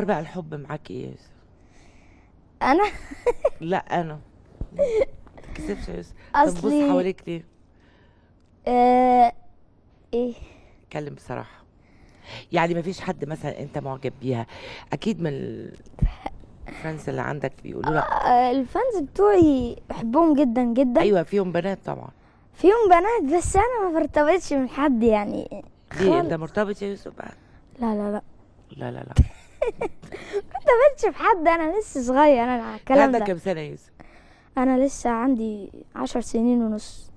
ربع الحب معك ايه انا لا انا كسبت يوسف اصلي طب بص حواليك ليه آه... ايه اتكلم بصراحه يعني ما فيش حد مثلا انت معجب بيها اكيد من الفانز اللي عندك بيقولوا لك آه الفانز بتوعي بحبهم جدا جدا ايوه فيهم بنات طبعا فيهم بنات بس انا ما ارتبطتش من حد يعني ليه انت مرتبط يا يوسف بقى لا لا لا لا لا لا كنت بنشف حد انا لسه صغير انا على الكلام ده عندك كام سنه يا يوسف؟ انا لسه عندي عشر سنين ونص